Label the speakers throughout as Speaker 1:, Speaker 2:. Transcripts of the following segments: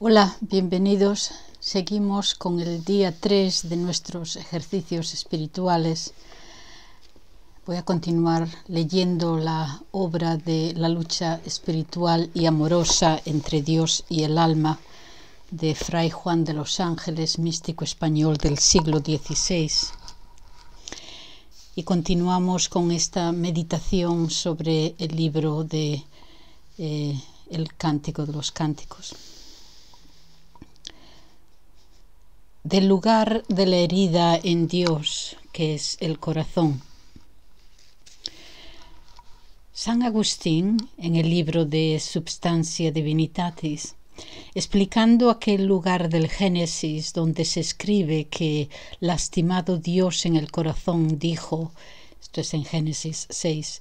Speaker 1: Hola, bienvenidos. Seguimos con el día 3 de nuestros ejercicios espirituales. Voy a continuar leyendo la obra de la lucha espiritual y amorosa entre Dios y el alma de Fray Juan de los Ángeles, místico español del siglo XVI. Y continuamos con esta meditación sobre el libro de eh, El Cántico de los Cánticos. del lugar de la herida en Dios, que es el corazón. San Agustín, en el libro de Substancia Divinitatis, explicando aquel lugar del Génesis donde se escribe que lastimado Dios en el corazón dijo, esto es en Génesis 6,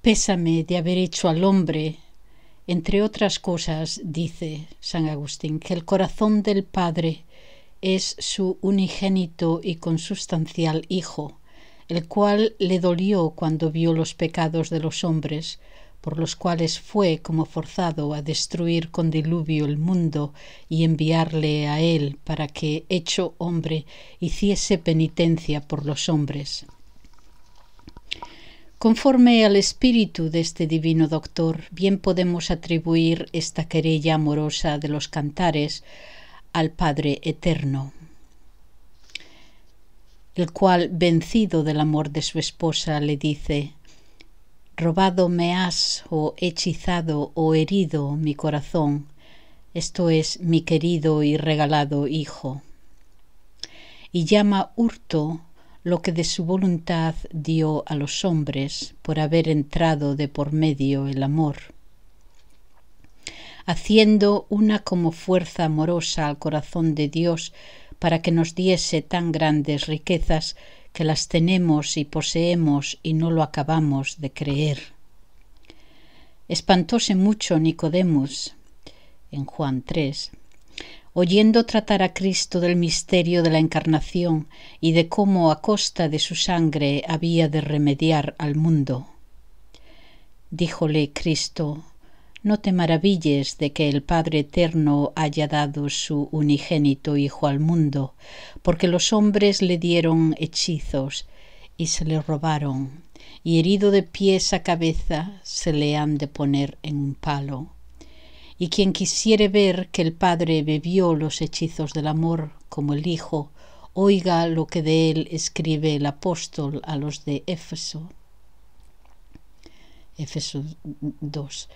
Speaker 1: pésame de haber hecho al hombre. Entre otras cosas, dice San Agustín, que el corazón del Padre es su unigénito y consustancial Hijo, el cual le dolió cuando vio los pecados de los hombres, por los cuales fue como forzado a destruir con diluvio el mundo y enviarle a él para que, hecho hombre, hiciese penitencia por los hombres. Conforme al espíritu de este divino doctor, bien podemos atribuir esta querella amorosa de los cantares al Padre Eterno, el cual, vencido del amor de su esposa, le dice, Robado me has o oh hechizado o oh herido mi corazón, esto es mi querido y regalado Hijo. Y llama hurto lo que de su voluntad dio a los hombres por haber entrado de por medio el amor haciendo una como fuerza amorosa al corazón de Dios para que nos diese tan grandes riquezas que las tenemos y poseemos y no lo acabamos de creer. Espantóse mucho Nicodemus en Juan 3, oyendo tratar a Cristo del misterio de la encarnación y de cómo a costa de su sangre había de remediar al mundo. Díjole Cristo, no te maravilles de que el Padre Eterno haya dado su unigénito Hijo al mundo, porque los hombres le dieron hechizos y se le robaron, y herido de pies a cabeza se le han de poner en un palo. Y quien quisiere ver que el Padre bebió los hechizos del amor como el Hijo, oiga lo que de él escribe el apóstol a los de Éfeso. Éfeso 2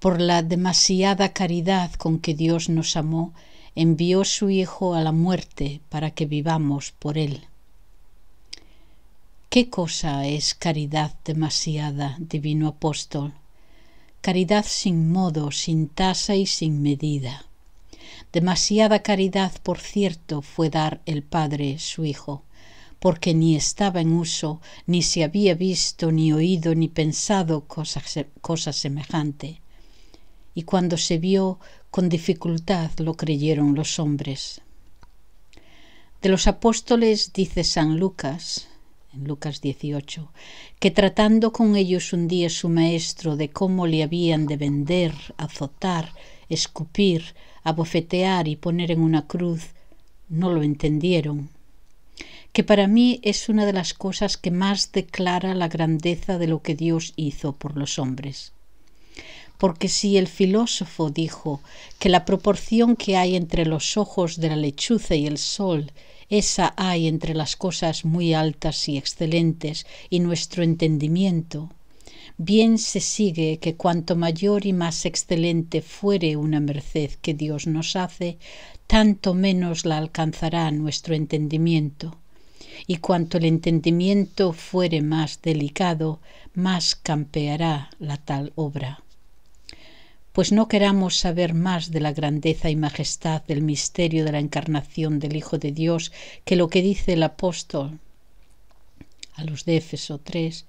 Speaker 1: por la demasiada caridad con que Dios nos amó, envió su Hijo a la muerte para que vivamos por Él. ¿Qué cosa es caridad demasiada, divino apóstol? Caridad sin modo, sin tasa y sin medida. Demasiada caridad, por cierto, fue dar el Padre su Hijo, porque ni estaba en uso, ni se había visto, ni oído, ni pensado cosa, cosa semejante y cuando se vio con dificultad lo creyeron los hombres. De los apóstoles dice San Lucas, en Lucas 18, que tratando con ellos un día su maestro de cómo le habían de vender, azotar, escupir, abofetear y poner en una cruz, no lo entendieron, que para mí es una de las cosas que más declara la grandeza de lo que Dios hizo por los hombres porque si el filósofo dijo que la proporción que hay entre los ojos de la lechuza y el sol, esa hay entre las cosas muy altas y excelentes y nuestro entendimiento, bien se sigue que cuanto mayor y más excelente fuere una merced que Dios nos hace, tanto menos la alcanzará nuestro entendimiento. Y cuanto el entendimiento fuere más delicado, más campeará la tal obra pues no queramos saber más de la grandeza y majestad del misterio de la encarnación del Hijo de Dios que lo que dice el apóstol a los de Éfeso 3,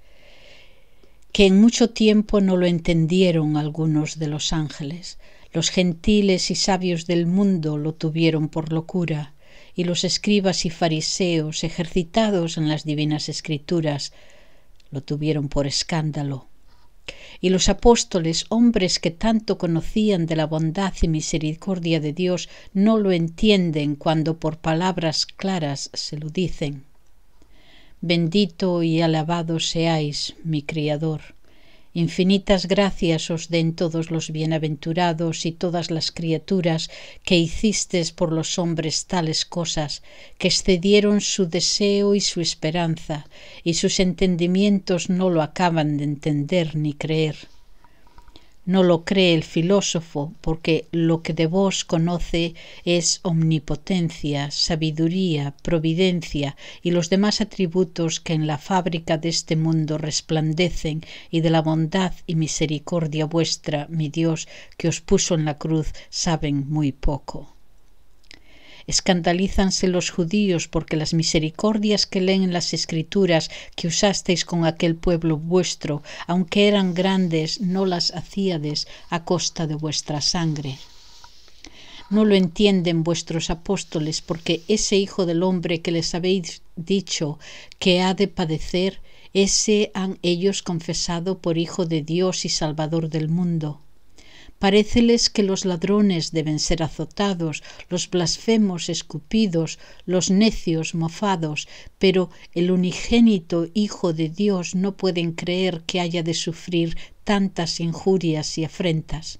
Speaker 1: que en mucho tiempo no lo entendieron algunos de los ángeles, los gentiles y sabios del mundo lo tuvieron por locura, y los escribas y fariseos, ejercitados en las divinas escrituras, lo tuvieron por escándalo y los apóstoles, hombres que tanto conocían de la bondad y misericordia de Dios, no lo entienden cuando por palabras claras se lo dicen. Bendito y alabado seáis, mi Criador Infinitas gracias os den todos los bienaventurados y todas las criaturas que hicistes por los hombres tales cosas, que excedieron su deseo y su esperanza, y sus entendimientos no lo acaban de entender ni creer. No lo cree el filósofo, porque lo que de vos conoce es omnipotencia, sabiduría, providencia y los demás atributos que en la fábrica de este mundo resplandecen y de la bondad y misericordia vuestra, mi Dios, que os puso en la cruz, saben muy poco. Escandalízanse los judíos porque las misericordias que leen las escrituras que usasteis con aquel pueblo vuestro, aunque eran grandes, no las hacíades a costa de vuestra sangre. No lo entienden vuestros apóstoles porque ese Hijo del Hombre que les habéis dicho que ha de padecer, ese han ellos confesado por Hijo de Dios y Salvador del mundo. Paréceles que los ladrones deben ser azotados, los blasfemos escupidos, los necios mofados, pero el unigénito Hijo de Dios no pueden creer que haya de sufrir tantas injurias y afrentas.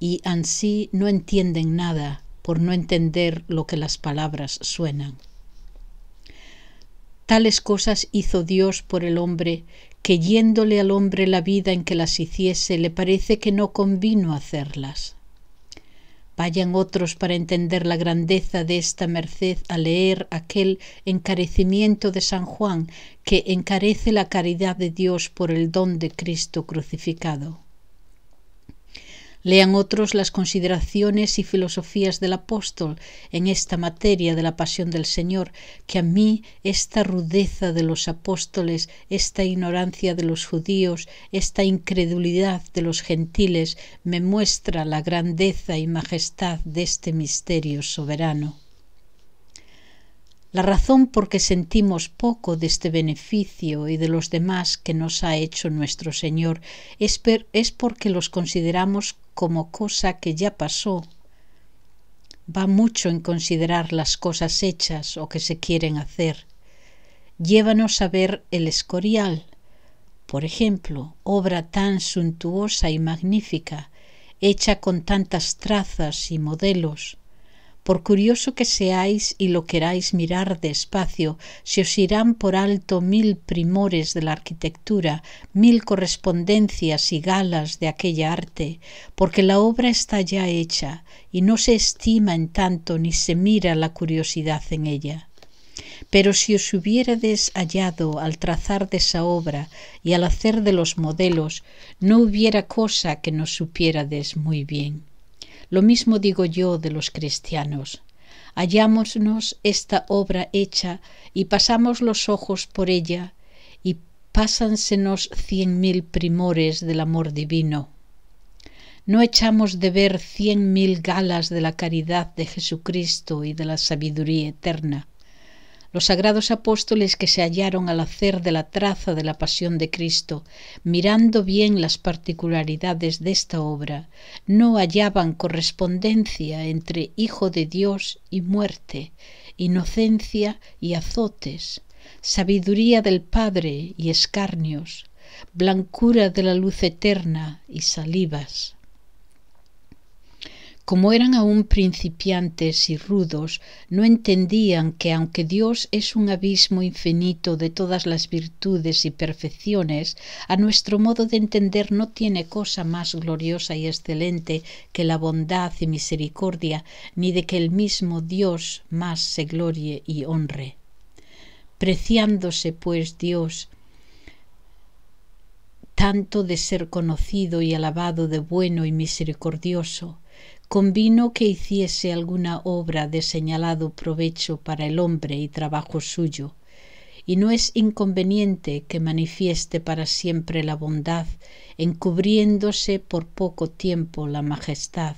Speaker 1: Y ansí no entienden nada por no entender lo que las palabras suenan. Tales cosas hizo Dios por el hombre que yéndole al hombre la vida en que las hiciese, le parece que no convino hacerlas. Vayan otros para entender la grandeza de esta merced a leer aquel encarecimiento de San Juan que encarece la caridad de Dios por el don de Cristo crucificado. Lean otros las consideraciones y filosofías del apóstol en esta materia de la pasión del Señor, que a mí esta rudeza de los apóstoles, esta ignorancia de los judíos, esta incredulidad de los gentiles, me muestra la grandeza y majestad de este misterio soberano la razón por que sentimos poco de este beneficio y de los demás que nos ha hecho nuestro Señor es, es porque los consideramos como cosa que ya pasó. Va mucho en considerar las cosas hechas o que se quieren hacer. Llévanos a ver el escorial, por ejemplo, obra tan suntuosa y magnífica, hecha con tantas trazas y modelos, por curioso que seáis y lo queráis mirar despacio, se os irán por alto mil primores de la arquitectura, mil correspondencias y galas de aquella arte, porque la obra está ya hecha y no se estima en tanto ni se mira la curiosidad en ella. Pero si os hubiérades hallado al trazar de esa obra y al hacer de los modelos, no hubiera cosa que no supiérades muy bien. Lo mismo digo yo de los cristianos. Hallámonos esta obra hecha y pasamos los ojos por ella y pásansenos cien mil primores del amor divino. No echamos de ver cien mil galas de la caridad de Jesucristo y de la sabiduría eterna los sagrados apóstoles que se hallaron al hacer de la traza de la pasión de Cristo, mirando bien las particularidades de esta obra, no hallaban correspondencia entre Hijo de Dios y muerte, inocencia y azotes, sabiduría del Padre y escarnios, blancura de la luz eterna y salivas. Como eran aún principiantes y rudos, no entendían que aunque Dios es un abismo infinito de todas las virtudes y perfecciones, a nuestro modo de entender no tiene cosa más gloriosa y excelente que la bondad y misericordia, ni de que el mismo Dios más se glorie y honre. Preciándose pues Dios, tanto de ser conocido y alabado de bueno y misericordioso, convino que hiciese alguna obra de señalado provecho para el hombre y trabajo suyo, y no es inconveniente que manifieste para siempre la bondad, encubriéndose por poco tiempo la majestad,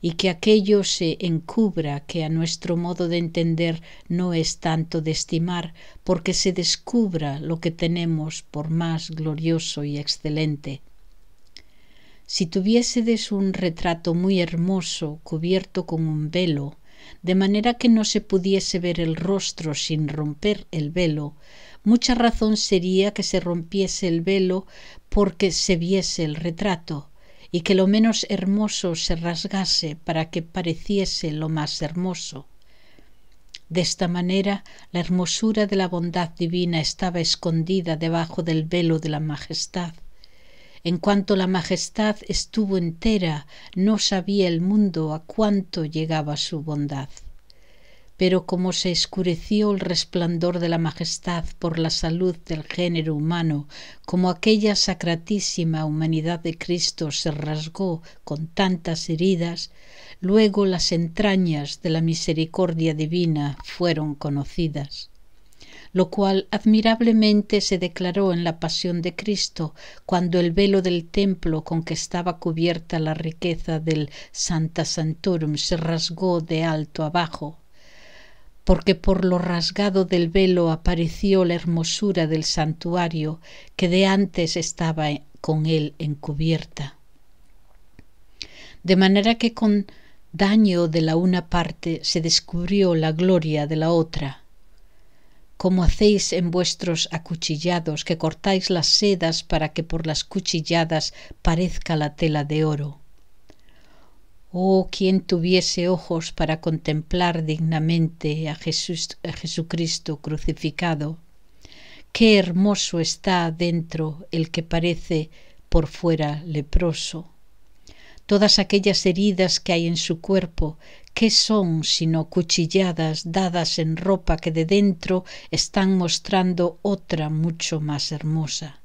Speaker 1: y que aquello se encubra que a nuestro modo de entender no es tanto de estimar, porque se descubra lo que tenemos por más glorioso y excelente si tuviésedes un retrato muy hermoso cubierto con un velo, de manera que no se pudiese ver el rostro sin romper el velo, mucha razón sería que se rompiese el velo porque se viese el retrato, y que lo menos hermoso se rasgase para que pareciese lo más hermoso. De esta manera, la hermosura de la bondad divina estaba escondida debajo del velo de la majestad, en cuanto la majestad estuvo entera, no sabía el mundo a cuánto llegaba su bondad. Pero como se escureció el resplandor de la majestad por la salud del género humano, como aquella sacratísima humanidad de Cristo se rasgó con tantas heridas, luego las entrañas de la misericordia divina fueron conocidas lo cual admirablemente se declaró en la pasión de Cristo, cuando el velo del templo con que estaba cubierta la riqueza del Santa Santorum se rasgó de alto abajo porque por lo rasgado del velo apareció la hermosura del santuario que de antes estaba con él encubierta. De manera que con daño de la una parte se descubrió la gloria de la otra, como hacéis en vuestros acuchillados, que cortáis las sedas para que por las cuchilladas parezca la tela de oro. Oh, quien tuviese ojos para contemplar dignamente a, a Jesucristo crucificado. Qué hermoso está adentro el que parece por fuera leproso. Todas aquellas heridas que hay en su cuerpo ¿Qué son sino cuchilladas dadas en ropa que de dentro están mostrando otra mucho más hermosa?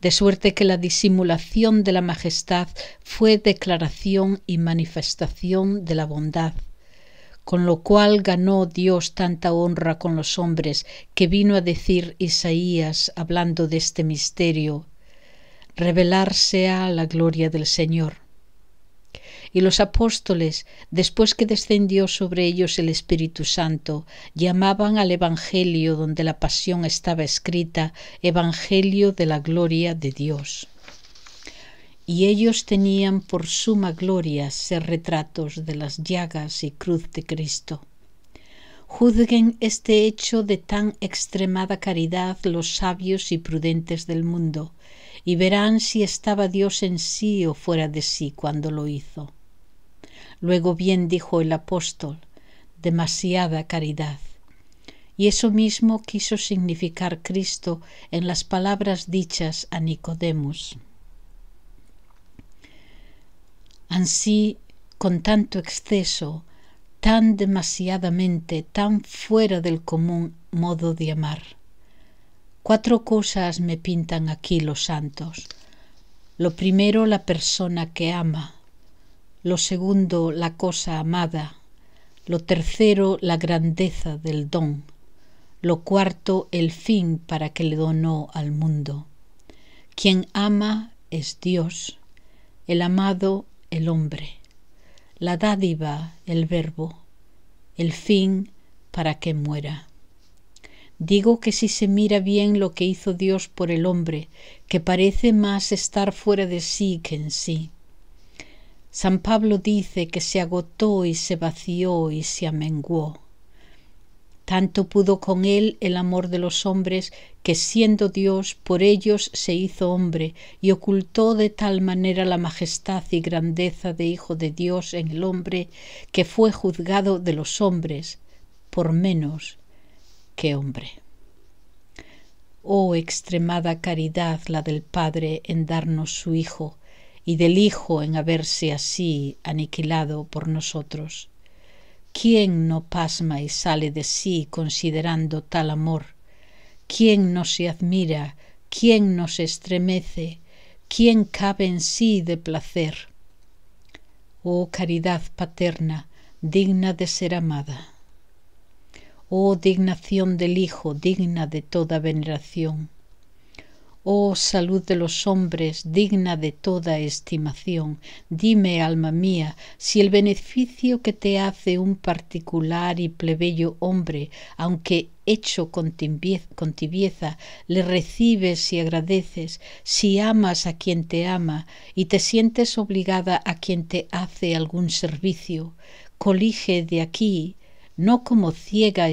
Speaker 1: De suerte que la disimulación de la majestad fue declaración y manifestación de la bondad, con lo cual ganó Dios tanta honra con los hombres que vino a decir Isaías hablando de este misterio, revelarse a la gloria del Señor y los apóstoles, después que descendió sobre ellos el Espíritu Santo, llamaban al Evangelio donde la pasión estaba escrita, Evangelio de la gloria de Dios. Y ellos tenían por suma gloria ser retratos de las llagas y cruz de Cristo. Juzguen este hecho de tan extremada caridad los sabios y prudentes del mundo, y verán si estaba Dios en sí o fuera de sí cuando lo hizo. Luego bien dijo el apóstol, demasiada caridad. Y eso mismo quiso significar Cristo en las palabras dichas a Nicodemus. Así, con tanto exceso, tan demasiadamente, tan fuera del común modo de amar. Cuatro cosas me pintan aquí los santos. Lo primero, la persona que ama lo segundo la cosa amada, lo tercero la grandeza del don, lo cuarto el fin para que le donó al mundo. Quien ama es Dios, el amado el hombre, la dádiva el verbo, el fin para que muera. Digo que si se mira bien lo que hizo Dios por el hombre, que parece más estar fuera de sí que en sí, San Pablo dice que se agotó y se vació y se amenguó. Tanto pudo con él el amor de los hombres que siendo Dios por ellos se hizo hombre y ocultó de tal manera la majestad y grandeza de Hijo de Dios en el hombre que fue juzgado de los hombres por menos que hombre. Oh extremada caridad la del Padre en darnos su Hijo, y del Hijo en haberse así aniquilado por nosotros. ¿Quién no pasma y sale de sí considerando tal amor? ¿Quién no se admira? ¿Quién no se estremece? ¿Quién cabe en sí de placer? Oh caridad paterna, digna de ser amada. Oh dignación del Hijo, digna de toda veneración Oh salud de los hombres, digna de toda estimación, dime, alma mía, si el beneficio que te hace un particular y plebeyo hombre, aunque hecho con tibieza, le recibes y agradeces, si amas a quien te ama y te sientes obligada a quien te hace algún servicio, colige de aquí no como ciega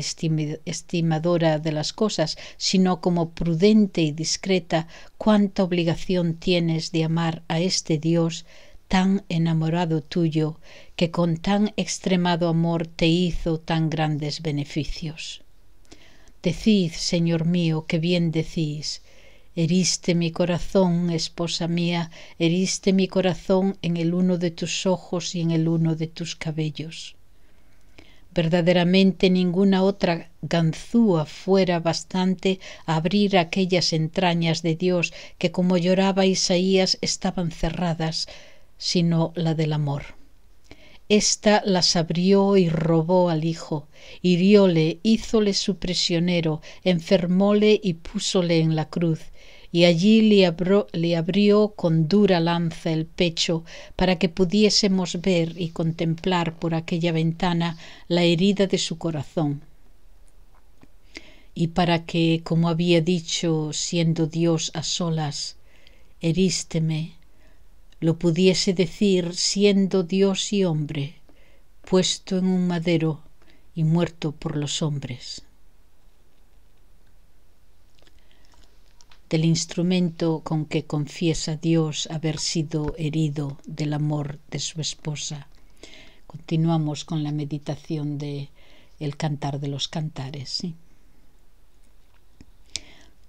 Speaker 1: estimadora de las cosas, sino como prudente y discreta, cuánta obligación tienes de amar a este Dios tan enamorado tuyo, que con tan extremado amor te hizo tan grandes beneficios. Decid, Señor mío, que bien decís, Heriste mi corazón, esposa mía, heriste mi corazón en el uno de tus ojos y en el uno de tus cabellos. Verdaderamente ninguna otra ganzúa fuera bastante a abrir aquellas entrañas de Dios que, como lloraba Isaías, estaban cerradas, sino la del amor. Esta las abrió y robó al hijo, hirióle, hízole su prisionero, enfermóle y púsole en la cruz, y allí le abrió, con dura lanza el pecho para que pudiésemos ver y contemplar por aquella ventana la herida de su corazón y para que, como había dicho, siendo Dios a solas, herísteme, lo pudiese decir siendo Dios y hombre, puesto en un madero y muerto por los hombres. del instrumento con que confiesa Dios haber sido herido del amor de su esposa. Continuamos con la meditación de el cantar de los cantares.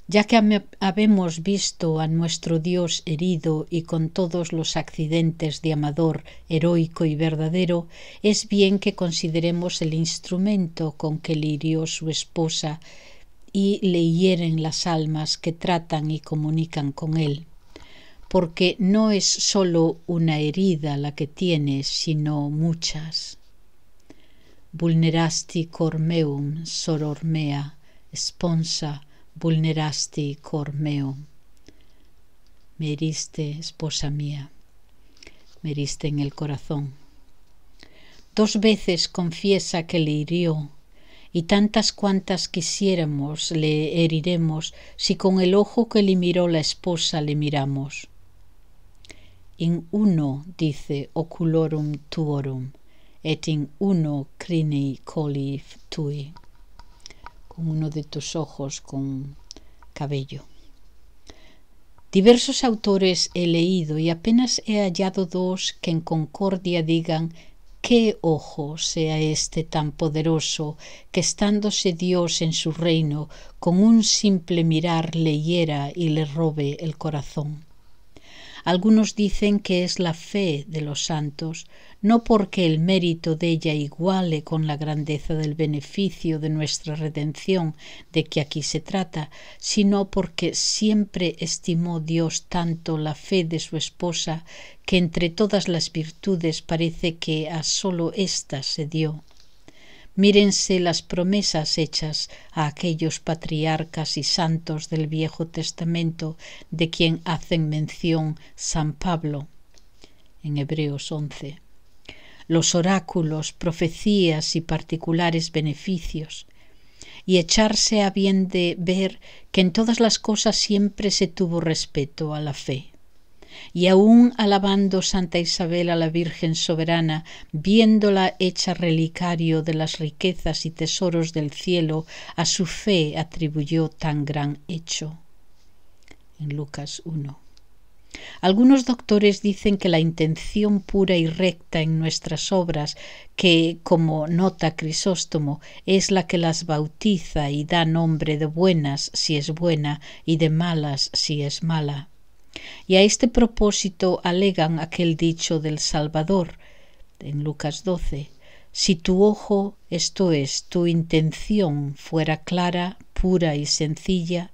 Speaker 1: Ya que habemos visto a nuestro Dios herido y con todos los accidentes de amador heroico y verdadero, es bien que consideremos el instrumento con que le hirió su esposa y le hieren las almas que tratan y comunican con él, porque no es sólo una herida la que tiene, sino muchas. Vulnerasti cormeum sorormea mea, esponsa vulnerasti cor meum. Me heriste, esposa mía, me heriste en el corazón. Dos veces confiesa que le hirió y tantas cuantas quisiéramos le heriremos si con el ojo que le miró la esposa le miramos. In uno, dice oculorum tuorum, et in uno crini coli tui, con uno de tus ojos con cabello. Diversos autores he leído y apenas he hallado dos que en concordia digan ¿Qué ojo sea este tan poderoso que estándose Dios en su reino con un simple mirar le hiera y le robe el corazón? Algunos dicen que es la fe de los santos, no porque el mérito de ella iguale con la grandeza del beneficio de nuestra redención de que aquí se trata, sino porque siempre estimó Dios tanto la fe de su esposa que entre todas las virtudes parece que a sólo ésta se dio. Mírense las promesas hechas a aquellos patriarcas y santos del Viejo Testamento de quien hacen mención San Pablo en Hebreos 11 los oráculos, profecías y particulares beneficios, y echarse a bien de ver que en todas las cosas siempre se tuvo respeto a la fe. Y aún alabando Santa Isabel a la Virgen soberana, viéndola hecha relicario de las riquezas y tesoros del cielo, a su fe atribuyó tan gran hecho. En Lucas 1. Algunos doctores dicen que la intención pura y recta en nuestras obras, que, como nota Crisóstomo, es la que las bautiza y da nombre de buenas si es buena y de malas si es mala. Y a este propósito alegan aquel dicho del Salvador en Lucas 12, si tu ojo, esto es, tu intención fuera clara, pura y sencilla,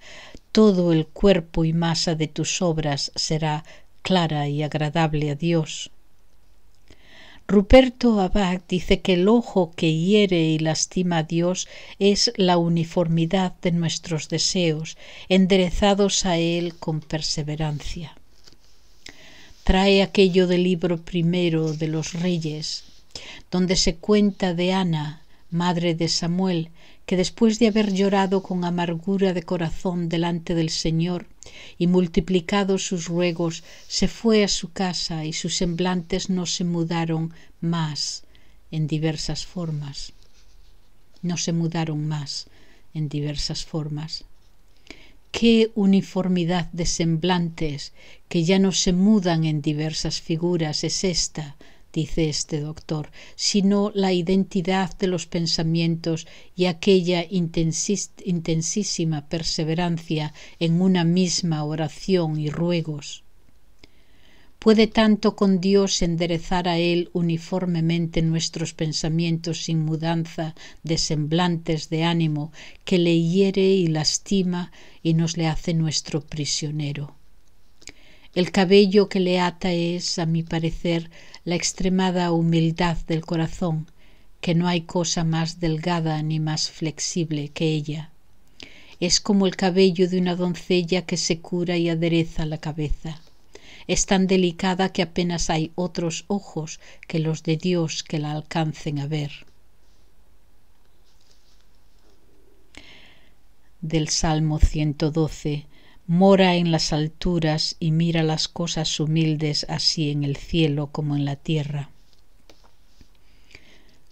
Speaker 1: todo el cuerpo y masa de tus obras será clara y agradable a Dios. Ruperto Abad dice que el ojo que hiere y lastima a Dios es la uniformidad de nuestros deseos, enderezados a Él con perseverancia. Trae aquello del libro primero de los reyes, donde se cuenta de Ana, madre de Samuel, que después de haber llorado con amargura de corazón delante del Señor y multiplicado sus ruegos, se fue a su casa y sus semblantes no se mudaron más en diversas formas. No se mudaron más en diversas formas. Qué uniformidad de semblantes que ya no se mudan en diversas figuras es esta dice este doctor, sino la identidad de los pensamientos y aquella intensísima perseverancia en una misma oración y ruegos. Puede tanto con Dios enderezar a Él uniformemente nuestros pensamientos sin mudanza de semblantes de ánimo que le hiere y lastima y nos le hace nuestro prisionero. El cabello que le ata es, a mi parecer, la extremada humildad del corazón, que no hay cosa más delgada ni más flexible que ella. Es como el cabello de una doncella que se cura y adereza la cabeza. Es tan delicada que apenas hay otros ojos que los de Dios que la alcancen a ver. Del Salmo 112 mora en las alturas y mira las cosas humildes así en el cielo como en la tierra.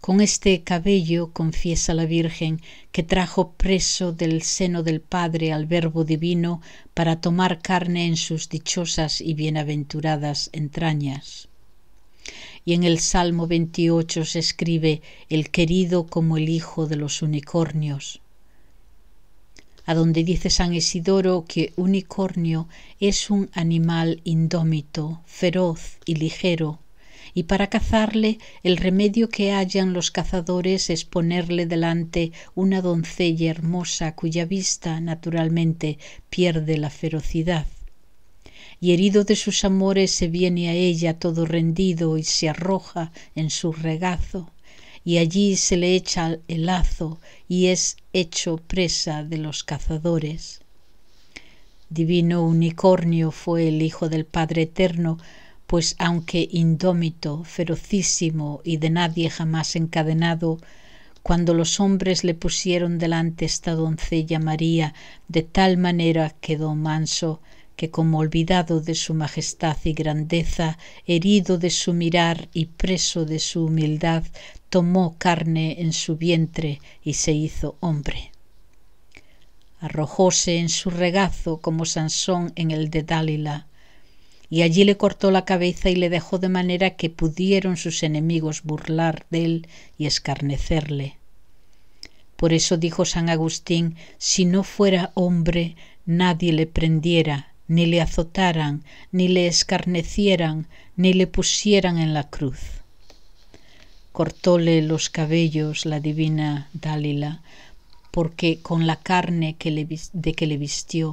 Speaker 1: Con este cabello confiesa la Virgen que trajo preso del seno del Padre al Verbo Divino para tomar carne en sus dichosas y bienaventuradas entrañas. Y en el Salmo 28 se escribe el querido como el hijo de los unicornios a donde dice San Isidoro que unicornio es un animal indómito, feroz y ligero, y para cazarle el remedio que hallan los cazadores es ponerle delante una doncella hermosa cuya vista naturalmente pierde la ferocidad. Y herido de sus amores se viene a ella todo rendido y se arroja en su regazo y allí se le echa el lazo y es hecho presa de los cazadores. Divino unicornio fue el Hijo del Padre Eterno, pues aunque indómito, ferocísimo y de nadie jamás encadenado, cuando los hombres le pusieron delante esta doncella María de tal manera quedó manso que como olvidado de su majestad y grandeza, herido de su mirar y preso de su humildad, tomó carne en su vientre y se hizo hombre. Arrojóse en su regazo como Sansón en el de Dálila, y allí le cortó la cabeza y le dejó de manera que pudieron sus enemigos burlar de él y escarnecerle. Por eso dijo San Agustín, si no fuera hombre, nadie le prendiera, ni le azotaran, ni le escarnecieran, ni le pusieran en la cruz. Cortóle los cabellos la divina Dálila, porque con la carne que de que le vistió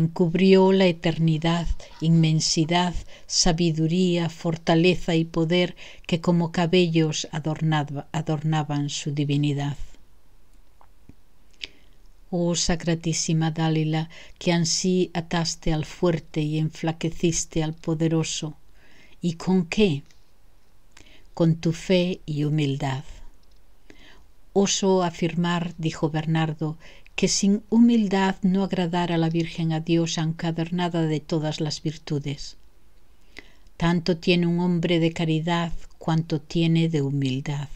Speaker 1: encubrió la eternidad, inmensidad, sabiduría, fortaleza y poder que como cabellos adornaban su divinidad. Oh Sacratísima Dálila, que ansí ataste al fuerte y enflaqueciste al poderoso. ¿Y con qué? Con tu fe y humildad. Oso afirmar, dijo Bernardo, que sin humildad no agradara la Virgen a Dios encadernada de todas las virtudes. Tanto tiene un hombre de caridad cuanto tiene de humildad.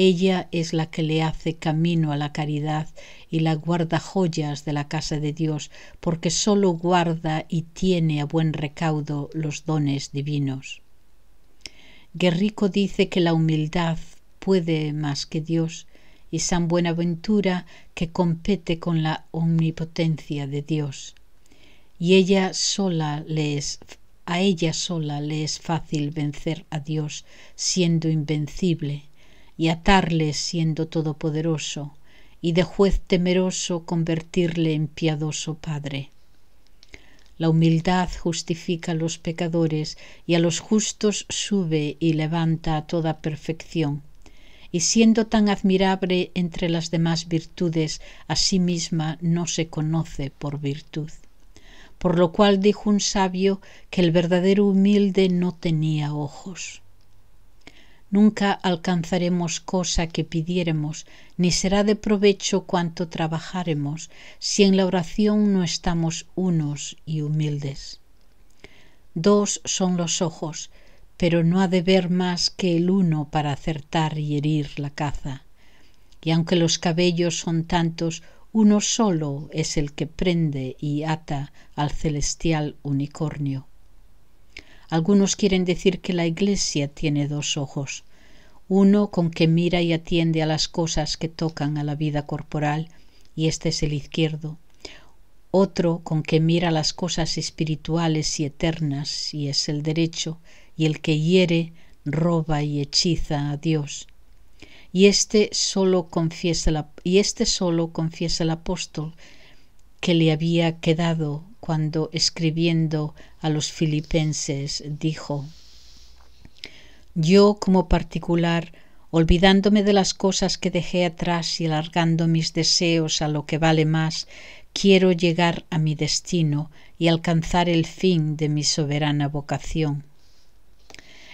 Speaker 1: Ella es la que le hace camino a la caridad y la guarda joyas de la casa de Dios, porque sólo guarda y tiene a buen recaudo los dones divinos. Guerrico dice que la humildad puede más que Dios y San Buenaventura que compete con la omnipotencia de Dios. Y ella sola le es, a ella sola le es fácil vencer a Dios siendo invencible y atarle siendo todopoderoso, y de juez temeroso convertirle en piadoso Padre. La humildad justifica a los pecadores y a los justos sube y levanta a toda perfección. Y siendo tan admirable entre las demás virtudes, a sí misma no se conoce por virtud. Por lo cual dijo un sabio que el verdadero humilde no tenía ojos. Nunca alcanzaremos cosa que pidiéremos, ni será de provecho cuanto trabajaremos, si en la oración no estamos unos y humildes. Dos son los ojos, pero no ha de ver más que el uno para acertar y herir la caza. Y aunque los cabellos son tantos, uno solo es el que prende y ata al celestial unicornio. Algunos quieren decir que la Iglesia tiene dos ojos, uno con que mira y atiende a las cosas que tocan a la vida corporal, y este es el izquierdo, otro con que mira las cosas espirituales y eternas, y es el derecho, y el que hiere, roba y hechiza a Dios. Y este solo confiesa y este solo confiesa el apóstol que le había quedado cuando escribiendo a los filipenses dijo, Yo como particular, olvidándome de las cosas que dejé atrás y alargando mis deseos a lo que vale más, quiero llegar a mi destino y alcanzar el fin de mi soberana vocación.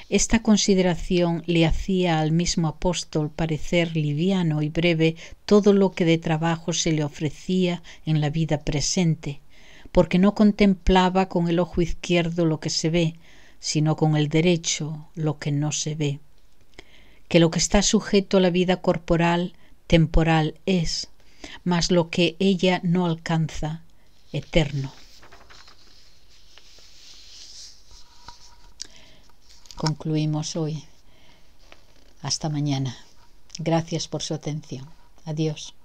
Speaker 1: Esta consideración le hacía al mismo apóstol parecer liviano y breve todo lo que de trabajo se le ofrecía en la vida presente, porque no contemplaba con el ojo izquierdo lo que se ve, sino con el derecho lo que no se ve. Que lo que está sujeto a la vida corporal, temporal es, mas lo que ella no alcanza, eterno. Concluimos hoy. Hasta mañana. Gracias por su atención. Adiós.